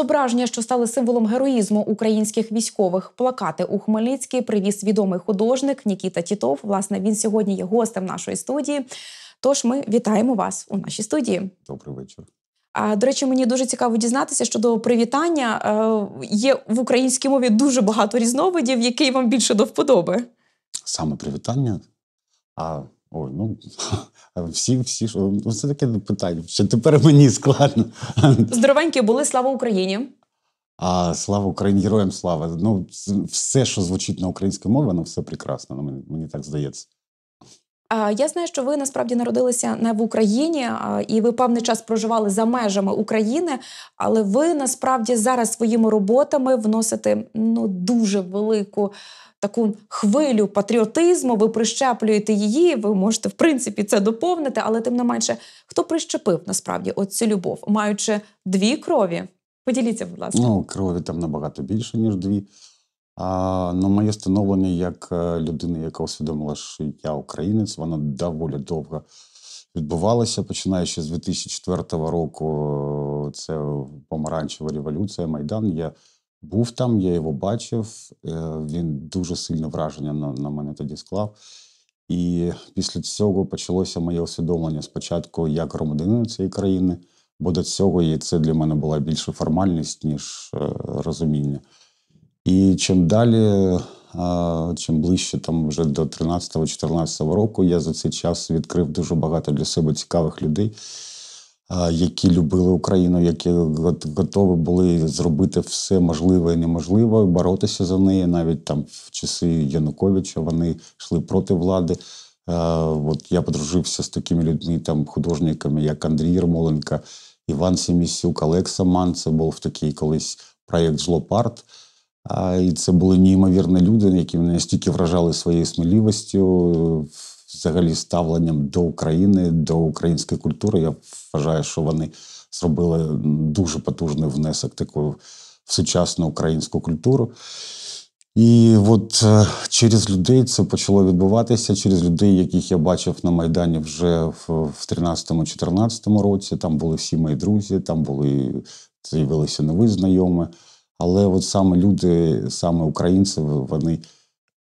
Зображення, що стали символом героїзму українських військових, плакати у Хмельницький привіз відомий художник Нікіта Тітов. Власне, він сьогодні є гостем нашої студії. Тож ми вітаємо вас у нашій студії. Добрий вечір. А, До речі, мені дуже цікаво дізнатися щодо привітання. Е, є в українській мові дуже багато різновидів, який вам більше до вподоби. Саме привітання. А Ой, ну всі, всі ж ну, це таке ну, питання. Що тепер мені складно. Здоровенькі були слава Україні. А слава Україні, героям слава! Ну, все, що звучить на українській мові, воно все прекрасно. Ну, мені Мені так здається. Я знаю, що ви насправді народилися не в Україні, і ви певний час проживали за межами України, але ви насправді зараз своїми роботами вносите ну дуже велику таку хвилю патріотизму. Ви прищеплюєте її. Ви можете в принципі це доповнити, але тим не менше, хто прищепив насправді оцю любов, маючи дві крові? Поділіться, будь ласка, ну крові там набагато більше ніж дві. А на ну, моє становлення як е, людини, яка усвідомила, що я українець, воно доволі довго відбувалося. Починаючи з 2004 року, е, це помаранчева революція, Майдан. Я був там, я його бачив. Е, він дуже сильне враження на, на мене тоді склав. І після цього почалося моє усвідомлення спочатку як громадянина цієї країни, бо до цього і це для мене була більше формальність, ніж розуміння. І чим далі, чим ближче там вже до 13-14 року, я за цей час відкрив дуже багато для себе цікавих людей, які любили Україну, які готові були зробити все можливе і неможливе, боротися за неї. Навіть там в часи Януковича вони йшли проти влади. От я подружився з такими людьми, там художниками, як Андрій Ярмоленко, Іван Сімісюк, Олекса Ман. Це був такий колись проєкт Жлопарт і це були неймовірні люди, які мене настільки вражали своєю сміливістю, взагалі ставленням до України, до української культури. Я вважаю, що вони зробили дуже потужний внесок такої в сучасну українську культуру. І от е, через людей це почало відбуватися, через людей, яких я бачив на Майдані вже в 2013-2014 році. Там були всі мої друзі, там були з'явилися нові знайомі. Але от саме люди, саме українці, вони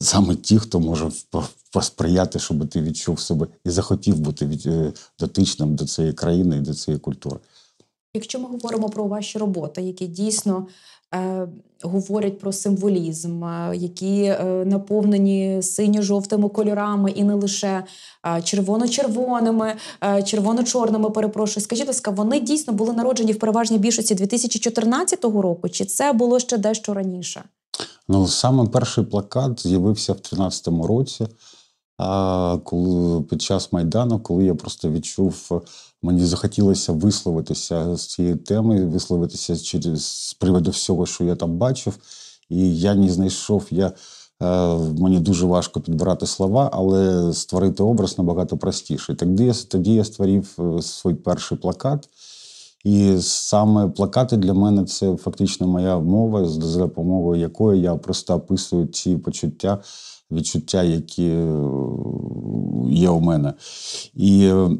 саме ті, хто може посприяти, щоб ти відчув себе і захотів бути від, е, дотичним до цієї країни і до цієї культури. Якщо ми говоримо про ваші роботи, які дійсно Е, говорять про символізм, е, які е, наповнені синьо-жовтими кольорами, і не лише червоно-червоними, червоно-чорними. Перепрошую, скажіть, будь ласка, вони дійсно були народжені в переважній більшості 2014 року, чи це було ще дещо раніше? Ну, саме перший плакат з'явився в 2013 році. А коли під час майдану, коли я просто відчув Мені захотілося висловитися з цієї теми, висловитися через з приводу всього, що я там бачив. І я не знайшов. Я, е, Мені дуже важко підбирати слова, але створити образ набагато простіше. Тоді я, тоді я створив е, свій перший плакат. І саме плакати для мене це фактично моя мова, за допомогою якої я просто описую ці почуття, відчуття, які е, є у мене. І е,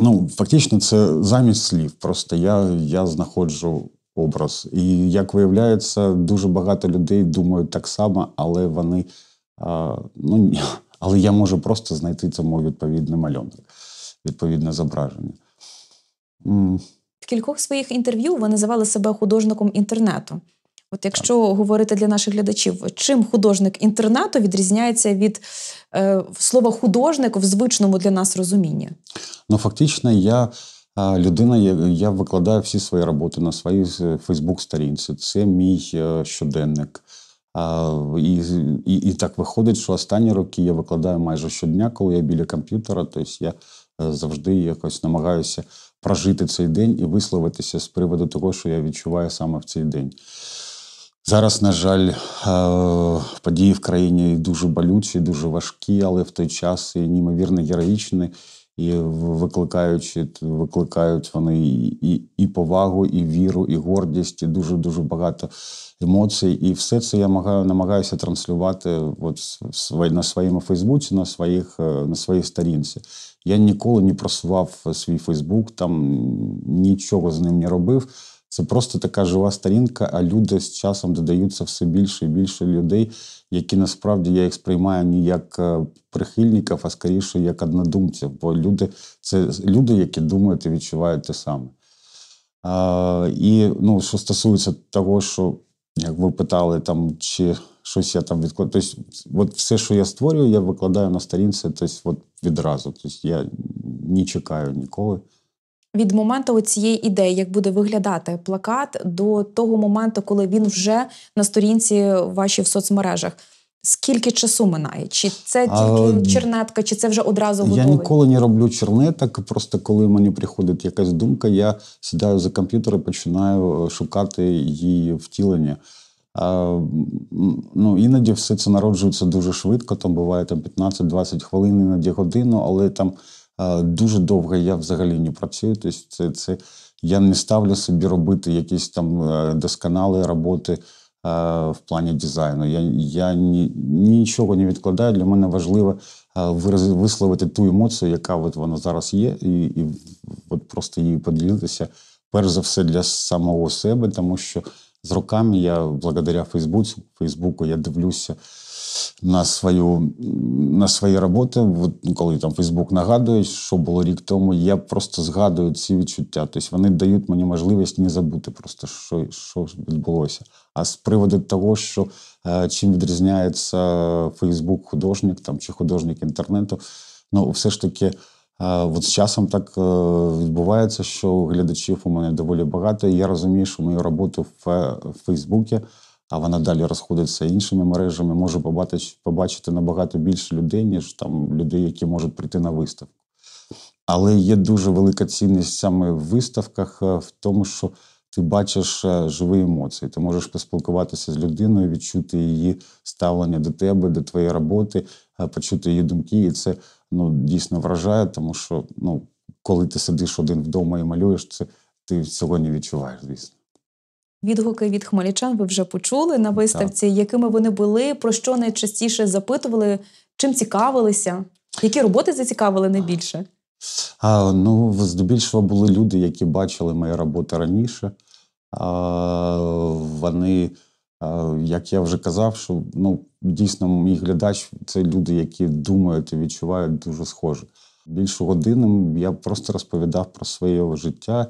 Ну, фактично, це замість слів. Просто я, я знаходжу. Образ. І як виявляється, дуже багато людей думають так само, але вони а, ну ні. але я можу просто знайти цьому відповідний малюнок, відповідне зображення. В кількох своїх інтерв'ю ви називали себе художником інтернету. От якщо говорити для наших глядачів, чим художник інтернату відрізняється від е, слова художник в звичному для нас розумінні? Ну фактично, я людина, я, викладаю всі свої роботи на своїй Фейсбук-сторінці. Це мій е, щоденник. І і, і так виходить, що останні роки я викладаю майже щодня, коли я біля комп'ютера. Тобто я е, завжди якось намагаюся прожити цей день і висловитися з приводу того, що я відчуваю саме в цей день. Зараз, на жаль, е, події в країні дуже болючі, дуже важкі, але в той час і німовірно героїчні, і викликаючи, викликають вони і і повагу, і віру, і гордість, і дуже дуже багато емоцій. І все це я намагаюся транслювати от на своєму Фейсбуці, на своїх е, на своїй сторінці. Я ніколи не просував свій Фейсбук, там нічого з ним не робив. Це просто така жива сторінка, а люди з часом додаються все більше і більше людей, які насправді я їх сприймаю не як е, прихильників, а скоріше як однодумців. Бо люди це люди, які думають і відчувають те саме. А, І ну, що стосується того, що як ви питали, там чи щось я там відкладаю. Тобто, от все, що я створюю, я викладаю на сторінці, тобто, от відразу. Тобто я не чекаю ніколи від моменту цієї ідеї, як буде виглядати плакат, до того моменту, коли він вже на сторінці вашій в соцмережах. Скільки часу минає? Чи це тільки а, чернетка, чи це вже одразу готовий? Я ніколи не роблю чернеток. Просто коли мені приходить якась думка, я сідаю за комп'ютер і починаю е, шукати її втілення. А, ну, Іноді все це народжується дуже швидко. Там буває там 15-20 хвилин, іноді годину, але там Дуже довго я взагалі не працюю. Тобто це, це я не ставлю собі робити якісь там е, досконалі роботи. Е, в плані дизайну я я ні, нічого не відкладаю. Для мене важливо е, вираз, висловити ту емоцію, яка от вона зараз є, і і от просто її поділитися, перш за все, для самого себе, тому що з роками я благодаря Фейсбуку, Фейсбуку я дивлюся на свою на свої роботи. От, коли там Фейсбук нагадує, що було рік тому, я просто згадую ці відчуття. Тобто вони дають мені можливість не забути, просто що що відбулося. А з приводу того, що е, чим відрізняється Фейсбук художник там чи художник інтернету, ну все ж таки. Е, от з часом так е, відбувається, що глядачів у мене доволі багато. і Я розумію, що мою роботу в Фейсбуці а вона далі розходиться іншими мережами, може побачити побачити набагато більше людей, ніж там людей, які можуть прийти на виставку. Але є дуже велика цінність саме в виставках е, в тому, що ти бачиш е, живі емоції. Ти можеш поспілкуватися з людиною, відчути її ставлення до тебе, до твоєї роботи, е, почути її думки. І це ну, дійсно вражає, тому що ну, коли ти сидиш один вдома і малюєш, це ти цього не відчуваєш, звісно. Відгуки від хмельничан ви вже почули на виставці, так. якими вони були, про що найчастіше запитували, чим цікавилися, які роботи зацікавили найбільше? А, Ну, здебільшого були люди, які бачили мої роботи раніше. А, Вони, а, як я вже казав, що ну, дійсно мій глядач це люди, які думають і відчувають дуже схоже. Більшу годину я просто розповідав про своє життя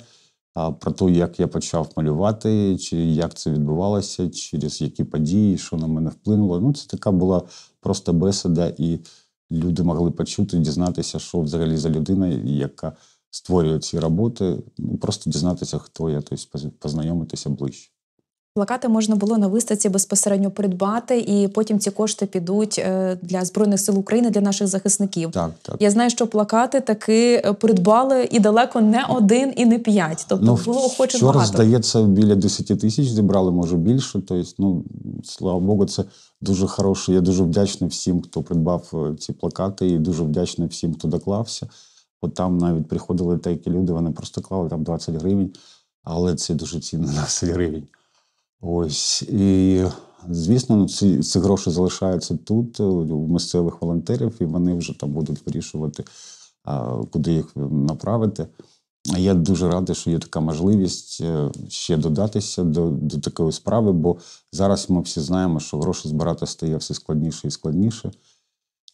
про те, як я почав малювати, чи як це відбувалося, через які події, що на мене вплинуло. Ну, це така була просто бесіда, і люди могли почути, дізнатися, що взагалі за людина, яка створює ці роботи. Ну просто дізнатися, хто я, тобто познайомитися ближче. Плакати можна було на виставці безпосередньо придбати, і потім ці кошти підуть е, для збройних сил України для наших захисників. Так, так. я знаю, що плакати таки е, придбали і далеко не один, і не п'ять. Тобто ну, було охоче багато. здається біля десяти тисяч зібрали, може більше. Тобто, ну слава Богу, це дуже хороше. Я дуже вдячний всім, хто придбав е, ці плакати, і дуже вдячний всім, хто доклався. Бо там навіть приходили такі люди. Вони просто клали там 20 гривень, але це дуже цінно 20 гривень. Ось і звісно, ну, ці ці гроші залишаються тут, е, у місцевих волонтерів, і вони вже там будуть вирішувати, куди їх направити. Я дуже радий, що є така можливість е, ще додатися до до такої справи, бо зараз ми всі знаємо, що гроші збирати стає все складніше і складніше.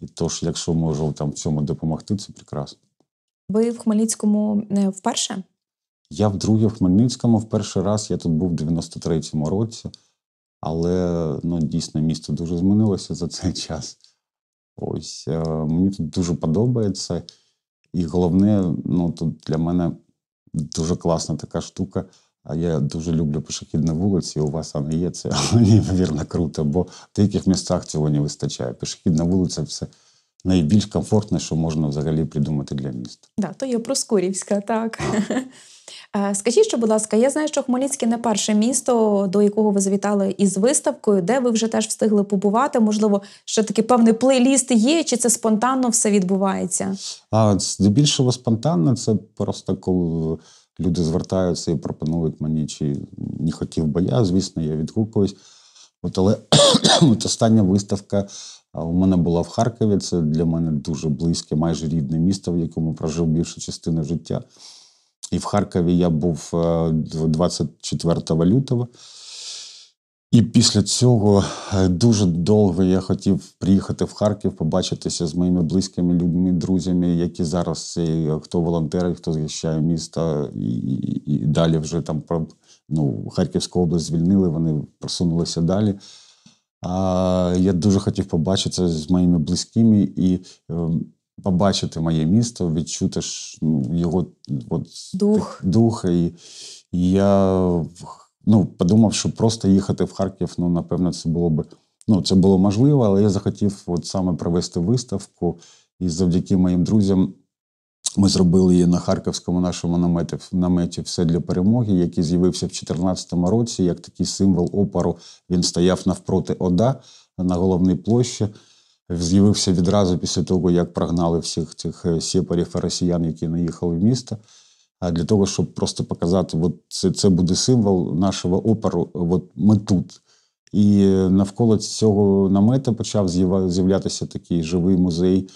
І тож, якщо можу там в цьому допомогти, це прекрасно. Ви в Хмельницькому е, вперше? Я вдруге в Хмельницькому в перший раз я тут був в 93-му році, але ну, дійсно місто дуже змінилося за цей час. Ось е, мені тут дуже подобається. І головне, ну тут для мене дуже класна така штука. А я дуже люблю пішохідні вулиці. У вас вона є це але неймовірно круто, бо в деяких містах цього не вистачає. Пішохідна вулиця це найбільш комфортне, що можна взагалі придумати для міста. Да, то є Проскурівська, так. Е, скажіть, що, будь ласка, я знаю, що Хмельницьке не перше місто, до якого ви завітали із виставкою, де ви вже теж встигли побувати. Можливо, ще такий певний плейліст є, чи це спонтанно все відбувається? А здебільшого спонтанно це просто коли люди звертаються і пропонують мені, чи не хотів би я. Звісно, я відгукуюсь. От але от остання виставка у мене була в Харкові. Це для мене дуже близьке, майже рідне місто, в якому прожив більшу частину життя. І в Харкові я був 24 е, лютого. І після цього е, дуже довго я хотів приїхати в Харків, побачитися з моїми близькими людьми, друзями, які зараз хто волонтери, хто захищає місто, і, і, і далі вже там ну, Харківську область звільнили, вони просунулися далі. А я дуже хотів побачитися з моїми близькими і ем, побачити моє місто, відчути ж ну, його от, дух. дух. І, і я ну, подумав, що просто їхати в Харків, ну, напевно, це було б ну, це було можливо, але я захотів от саме провести виставку. І завдяки моїм друзям ми зробили її на харківському нашому наметі, наметі все для перемоги, який з'явився в 2014 році. Як такий символ опору він стояв навпроти ОДА на головній площі з'явився відразу після того, як прогнали всіх цих е, сепарів і росіян, які наїхали в місто. А для того, щоб просто показати, от це це буде символ нашого опору. От ми тут. І навколо цього намета почав з'являтися такий живий музей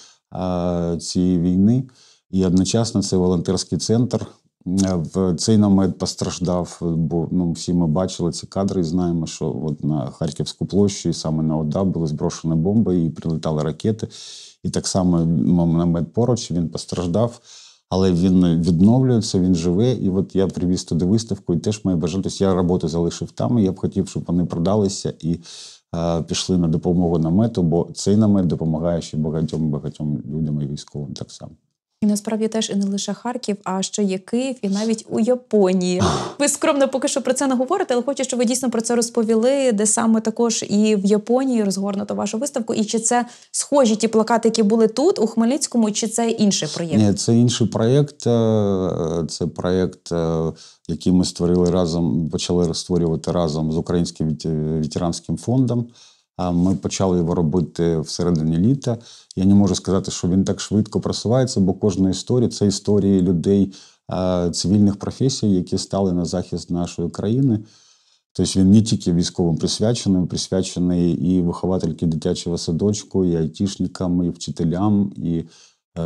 цієї війни. І одночасно це волонтерський центр, Е, в Цей намет постраждав, бо ну, всі ми бачили ці кадри і знаємо, що от на Харківську площу і саме на ОДА були зброшені бомби і прилетали ракети. І так само намет поруч він постраждав, але він відновлюється, він живе. І от я привіз туди виставку, і теж маю бажання. Тобто я роботу залишив там. і Я б хотів, щоб вони продалися і е, пішли на допомогу намету, бо цей намет допомагає ще багатьом багатьом людям і військовим так само. І насправді теж і не лише Харків, а ще є Київ, і навіть у Японії. Ви скромно поки що про це не говорите, але хочу, щоб ви дійсно про це розповіли, де саме також і в Японії розгорнуто вашу виставку. І чи це схожі ті плакати, які були тут, у Хмельницькому, чи це інший проєкт? Ні, це інший проєкт. Е, це проєкт, е, який ми створили разом, почали створювати разом з Українським ветеранським фондом. Ми почали його робити всередині літа. Я не можу сказати, що він так швидко просувається, бо кожна історія це історії людей цивільних професій, які стали на захист нашої країни. Тобто він не тільки військовим присвячений, присвячений і виховательки дитячого садочку, і айтішникам, і вчителям, і е,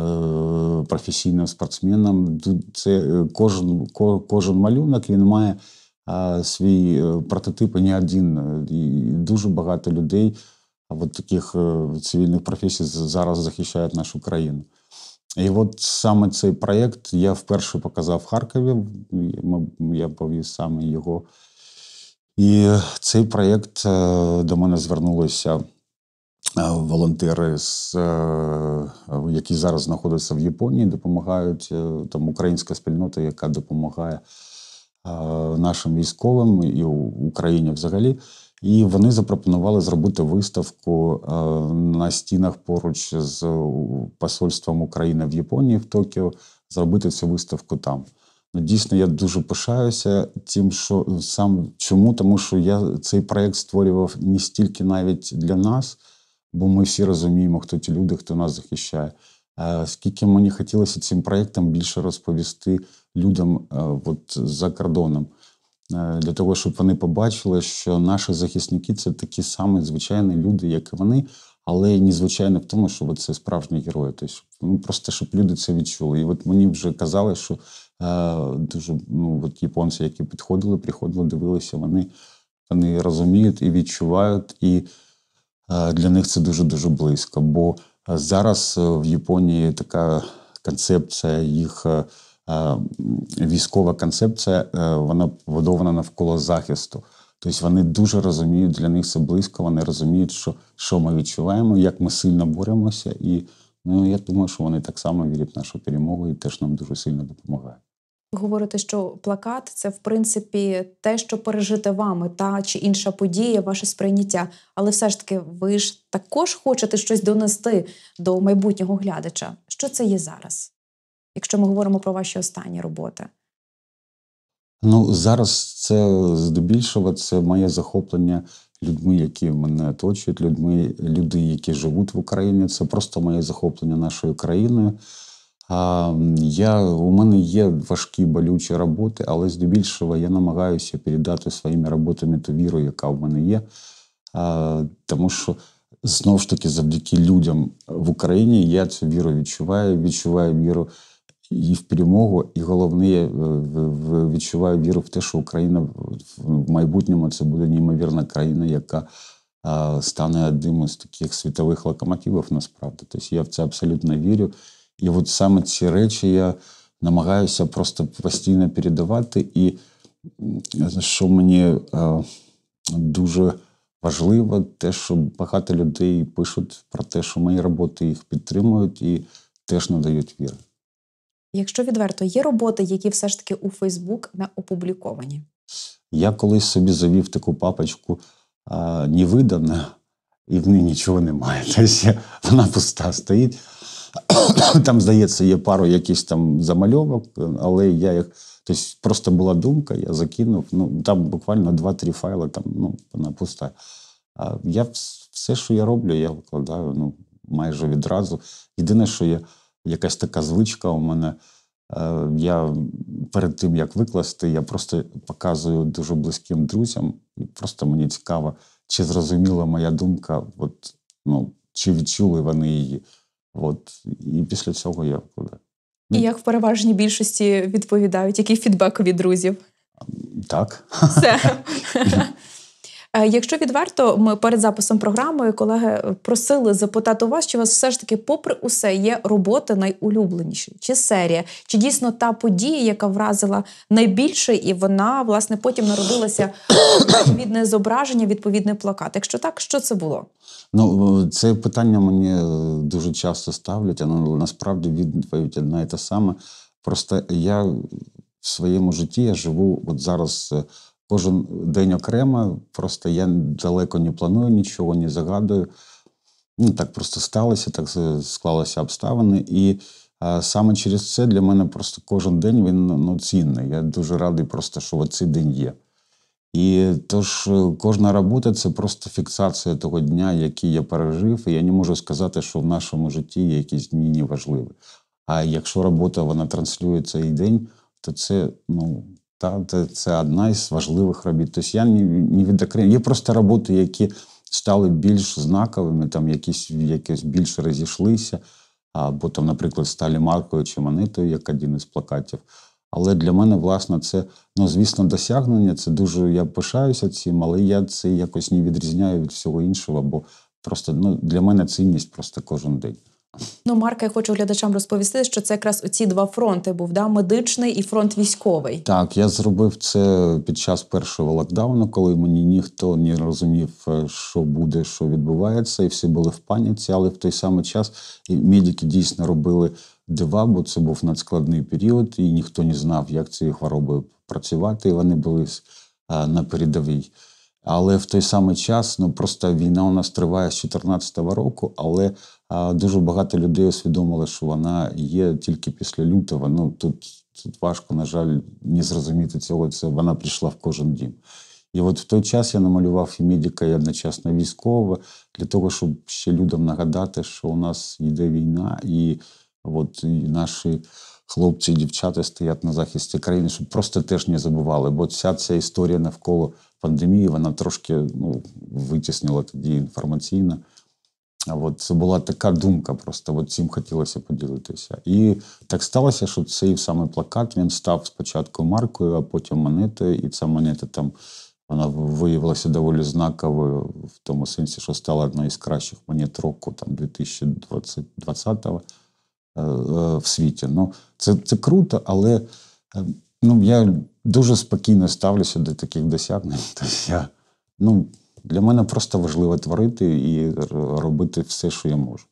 професійним спортсменам. Це е, кожен, кожен малюнок він має свій е, прототип і не один. Е, і дуже багато людей, от таких е, цивільних професій, зараз захищають нашу країну. І от саме цей проєкт я вперше показав в Харкові. Я повів саме його. І цей проєкт до мене звернулися волонтери, які зараз знаходяться в Японії, допомагають там українська спільнота, яка допомагає Е, нашим військовим і в Україні взагалі. І вони запропонували зробити виставку е, на стінах поруч з е, посольством України в Японії в Токіо, зробити цю виставку там. Ну, дійсно, я дуже пишаюся тим, що сам чому, тому що я цей проект створював не стільки навіть для нас, бо ми всі розуміємо, хто ті люди, хто нас захищає. Э, скільки мені хотілося цим проєктам більше розповісти людям е, от, за кордоном, е, для того, щоб вони побачили, що наші захисники це такі самі звичайні люди, як і вони, але не звичайно в тому, що це справжні герої. Тобто, ну, Просто щоб люди це відчули. І от мені вже казали, що е, дуже ну, от японці, які підходили, приходили, дивилися, вони вони розуміють і відчувають, і е, для них це дуже-дуже близько. Бо Зараз е, в Японії така концепція, їх е, е, військова концепція, вона побудована навколо захисту. Тобто вони дуже розуміють, для них це близько, вони розуміють, що що ми відчуваємо, як ми сильно боремося. І ну, я думаю, що вони так само вірять в нашу перемогу і теж нам дуже сильно допомагають. Говорите, що плакат це в принципі те, що пережите вами, та чи інша подія, ваше сприйняття. Але все ж таки, ви ж також хочете щось донести до майбутнього глядача. Що це є зараз? Якщо ми говоримо про ваші останні роботи? Ну зараз це здебільшого це моє захоплення людьми, які мене оточують, людьми, люди, які живуть в Україні. Це просто моє захоплення нашою країною. Я, У мене є важкі болючі роботи, але здебільшого я намагаюся передати своїми роботами ту віру, яка в мене є. Тому що знову ж таки завдяки людям в Україні я цю віру відчуваю, відчуваю віру і в перемогу, і головне, я е, відчуваю віру в те, що Україна в майбутньому це буде неймовірна країна, яка стане одним із таких світових локомотивів насправді. Тобто я в це абсолютно вірю. І от саме ці речі я намагаюся просто постійно передавати. І що мені е, дуже важливо, те, що багато людей пишуть про те, що мої роботи їх підтримують і теж надають віри. Якщо відверто, є роботи, які все ж таки у Фейсбук не опубліковані. Я колись собі завів таку папочку не видана, і в ній нічого немає. Тобто вона пуста стоїть. Там, здається, є пару якісь там замальовок, але я їх. Тобто просто була думка, я закинув. Ну, Там буквально 2-3 файли, там, ну, вона пуста. А я все, що я роблю, я викладаю ну, майже відразу. Єдине, що є якась така звичка у мене. Е, я перед тим, як викласти, я просто показую дуже близьким друзям, і просто мені цікаво, чи зрозуміла моя думка, от, ну, чи відчули вони її. От і після цього я вкладаю. І ну, як в переважній більшості відповідають, який фідбек від друзів? Так. Все. Е, якщо відверто, ми перед записом програми колеги просили запитати у вас, чи у вас все ж таки, попри усе, є робота найулюбленіша, чи серія, чи дійсно та подія, яка вразила найбільше, і вона власне потім народилася відповідне зображення, відповідний плакат. Якщо так, що це було? Ну е, це питання мені е, дуже часто ставлять, але насправді відповідь одна і та сама. Просто я в своєму житті я живу от зараз кожен день окремо. Просто я далеко не планую нічого, не загадую. Ну, Так просто сталося, так склалися обставини. І а, саме через це для мене просто кожен день він ну, цінний. Я дуже радий, просто, що цей день є. І тож е, кожна робота це просто фіксація того дня, який я пережив. І я не можу сказати, що в нашому житті є якісь дні важливі. А якщо робота вона транслює цей день, то це ну, та, Це одна із важливих робіт. Тобто я не відокремлюю. Є просто роботи, які стали більш знаковими, там якісь якісь більше розійшлися, або, там, наприклад, Сталі маркою чи монетою, як один із плакатів. Але для мене, власне, це, ну, звісно, досягнення. Це дуже я пишаюся цим, але я це якось не відрізняю від всього іншого, бо просто ну, для мене цінність просто кожен день. Ну, Марка, я хочу глядачам розповісти, що це якраз оці два фронти був да? медичний і фронт військовий. Так, я зробив це під час першого локдауну, коли мені ніхто не розумів, е, що буде, що відбувається, і всі були в паніці. Але в той самий час медики дійсно робили дива, бо це був надскладний період, і ніхто не знав, як цією хворобою працювати. і Вони були е, на передовій. Але в той самий час, ну просто війна у нас триває з 2014 року, але а, дуже багато людей усвідомили, що вона є тільки після лютого. Ну тут тут важко, на жаль, не зрозуміти цього. Це вона прийшла в кожен дім. І от в той час я намалював і медика, і одночасно військового, для того, щоб ще людям нагадати, що у нас йде війна, і от і наші хлопці і дівчата стоять на захисті країни, щоб просто теж не забували. Бо вся ця історія навколо пандемії, вона трошки ну, витіснила тоді інформаційно. А от це була така думка, просто от цим хотілося поділитися. І так сталося, що цей саме плакат він став спочатку маркою, а потім монетою. І ця монета там вона виявилася доволі знаковою, в тому сенсі, що стала одною з кращих монет року, там 2020-го. Е, е, в світі. Ну, Це це круто, але е, ну, я дуже спокійно ставлюся до таких досягнень. Тобто я, ну, Для мене просто важливо творити і робити все, що я можу.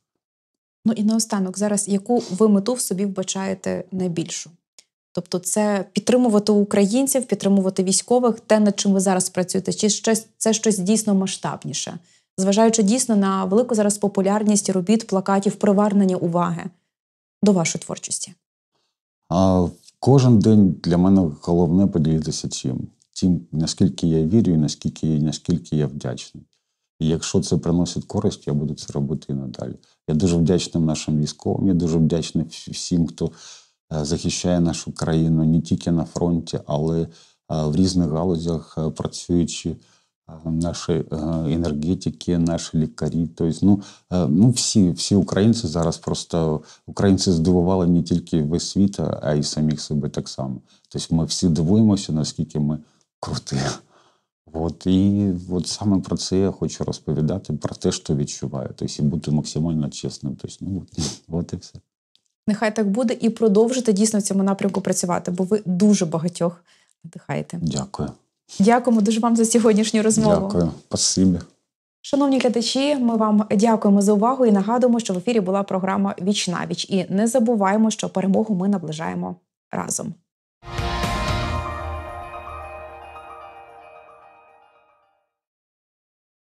Ну і наостанок, зараз яку ви мету в собі вбачаєте найбільшу? Тобто, це підтримувати українців, підтримувати військових, те, над чим ви зараз працюєте, чи щось це щось дійсно масштабніше, зважаючи дійсно на велику зараз популярність робіт, плакатів, привернення уваги до вашої творчості? А, Кожен день для мене головне поділитися цим. Тим, наскільки я вірю, і наскільки, наскільки я вдячний. І якщо це приносить користь, я буду це робити і надалі. Я дуже вдячний нашим військовим, я дуже вдячний всім, хто е, захищає нашу країну не тільки на фронті, але е, в різних галузях е, працюючи наші енергетики, наші лікарі. Тобто, ну, ну всі всі українці зараз просто українці здивували не тільки весь світ, а й самих себе так само. Тобто ми всі дивуємося, наскільки ми крути. От і от саме про це я хочу розповідати, про те, що відчуваю. Тобто, і бути максимально чесним. Тобто, ну от, от і все. Нехай так буде і продовжити дійсно в цьому напрямку працювати, бо ви дуже багатьох надихаєте. Дякую. Дякуємо дуже вам за сьогоднішню розмову. Дякую, спасибі. Шановні глядачі, ми вам дякуємо за увагу і нагадуємо, що в ефірі була програма Віч навіч. І не забуваємо, що перемогу ми наближаємо разом.